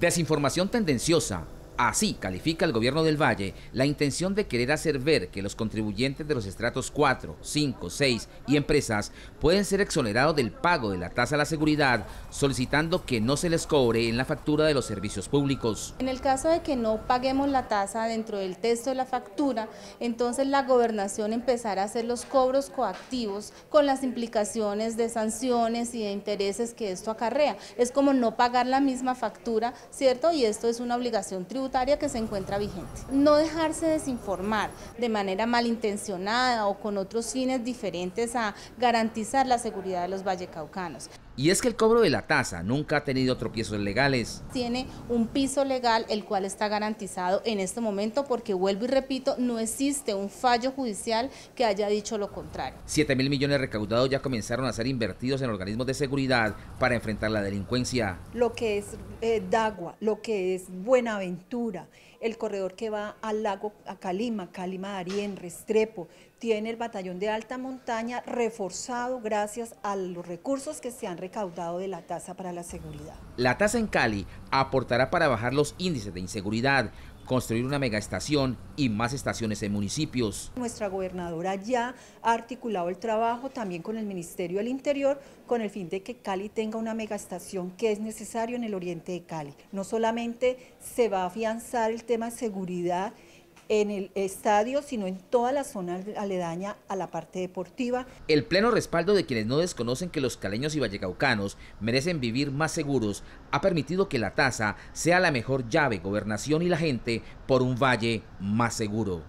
desinformación tendenciosa, Así califica el gobierno del Valle la intención de querer hacer ver que los contribuyentes de los estratos 4, 5, 6 y empresas pueden ser exonerados del pago de la tasa a la seguridad, solicitando que no se les cobre en la factura de los servicios públicos. En el caso de que no paguemos la tasa dentro del texto de la factura, entonces la gobernación empezará a hacer los cobros coactivos con las implicaciones de sanciones y de intereses que esto acarrea. Es como no pagar la misma factura, ¿cierto? Y esto es una obligación tributaria que se encuentra vigente. No dejarse desinformar de manera malintencionada o con otros fines diferentes a garantizar la seguridad de los vallecaucanos. Y es que el cobro de la tasa nunca ha tenido tropiezos legales. Tiene un piso legal el cual está garantizado en este momento porque vuelvo y repito, no existe un fallo judicial que haya dicho lo contrario. 7 mil millones recaudados ya comenzaron a ser invertidos en organismos de seguridad para enfrentar la delincuencia. Lo que es eh, Dagua, lo que es Buenaventura, el corredor que va al lago a Calima, Calima en Restrepo, tiene el batallón de alta montaña reforzado gracias a los recursos que se han recaudado de la tasa para la seguridad. La tasa en Cali aportará para bajar los índices de inseguridad, construir una megaestación y más estaciones en municipios. Nuestra gobernadora ya ha articulado el trabajo también con el Ministerio del Interior con el fin de que Cali tenga una megaestación que es necesario en el oriente de Cali. No solamente se va a afianzar el tema de seguridad en el estadio, sino en toda la zona aledaña a la parte deportiva. El pleno respaldo de quienes no desconocen que los caleños y vallecaucanos merecen vivir más seguros ha permitido que la tasa sea la mejor llave gobernación y la gente por un valle más seguro.